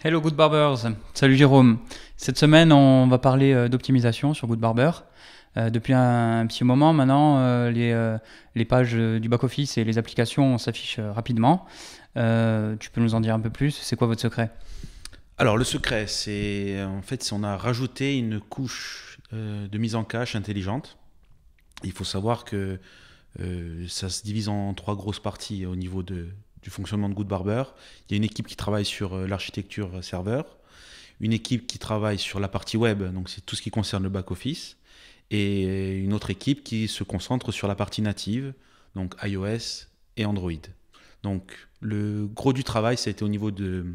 Hello Good Barbers, salut Jérôme. Cette semaine, on va parler euh, d'optimisation sur Good Barber. Euh, depuis un, petit moment maintenant, euh, les, les, pages du back-office et les applications s'affichent rapidement. tu peux nous en dire un peu plus C'est quoi votre secret Alors le secret, c'est en fait, on a rajouté une couche de mise en cache intelligente. Il faut savoir que ça se divise en trois grosses parties au niveau de, du fonctionnement de Good Barber. Il y a une équipe qui travaille sur euh, l'architecture euh, serveur, une équipe qui travaille sur la partie web, donc c'est tout ce qui concerne le back-office, et euh, une autre équipe qui se concentre sur la partie native, donc iOS et Android. Donc le gros du travail, ça a été au niveau de,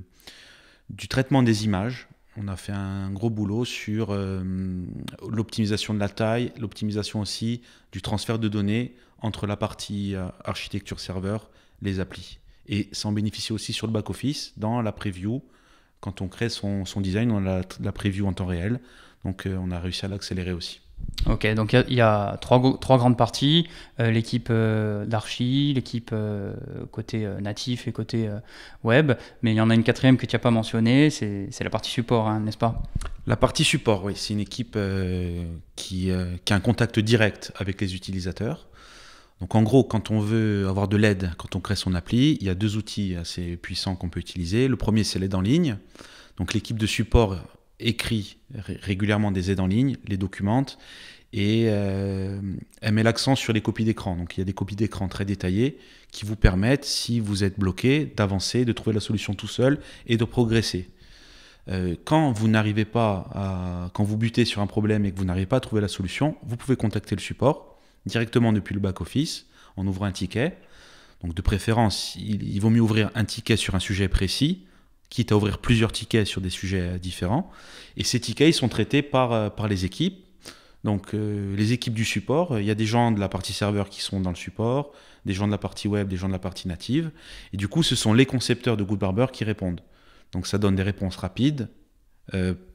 du traitement des images. On a fait un gros boulot sur l'optimisation de la taille, l'optimisation aussi du transfert de données entre la partie architecture serveur, les applis et ça en bénéficie aussi sur le back-office dans la preview. Quand on crée son, design, on a la, preview en temps réel. Donc euh, on a réussi à l'accélérer aussi. Ok, donc il y, a trois, trois grandes parties, euh, l'équipe euh, d'archi, l'équipe côté natif et côté web, mais il y en a une quatrième que tu n'as pas mentionnée, c'est la partie support, hein, n'est-ce pas La partie support, oui, c'est une équipe qui, a un contact direct avec les utilisateurs, donc en gros, quand on veut avoir de l'aide, quand on crée son appli, il y a deux outils assez puissants qu'on peut utiliser. Le premier, c'est l'aide en ligne. Donc l'équipe de support écrit régulièrement des aides en ligne, les documente et euh, elle met l'accent sur les copies d'écran. Donc il y a des copies d'écran très détaillées qui vous permettent, si vous êtes bloqué, d'avancer, de trouver la solution tout seul et de progresser. Euh, quand vous n'arrivez pas quand vous butez sur un problème et que vous n'arrivez pas à trouver la solution, vous pouvez contacter le support directement depuis le back-office en ouvrant un ticket. Donc de préférence, il, vaut mieux ouvrir un ticket sur un sujet précis, quitte à ouvrir plusieurs tickets sur des sujets euh, différents. Et ces tickets, ils sont traités par, euh, par les équipes. Donc euh, les équipes du support, il y a des gens de la partie serveur qui sont dans le support, des gens de la partie web, des gens de la partie native. Et du coup, ce sont les concepteurs de Good Barber qui répondent. Donc ça donne des réponses rapides,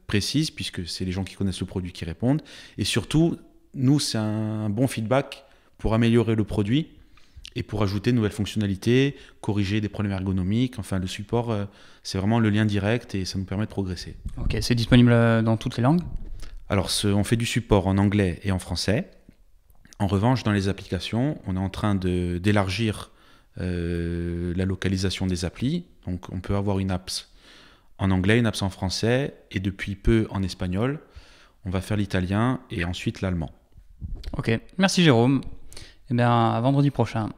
précises, puisque c'est les gens qui connaissent le produit qui répondent. Et surtout, nous, c'est un bon feedback pour améliorer le produit et pour ajouter de nouvelles fonctionnalités, corriger des problèmes ergonomiques. Enfin, le support, euh, c'est vraiment le lien direct et ça nous permet de progresser. Ok, c'est disponible euh, dans toutes les langues Alors, on fait du support en anglais et en français. En revanche, dans les applications, on est en train d'élargir euh, la localisation des applis. Donc, on peut avoir une app en anglais, une app en français et depuis peu en espagnol. On va faire l'italien et ensuite l'allemand. Ok, merci Jérôme. et eh bien, à vendredi prochain.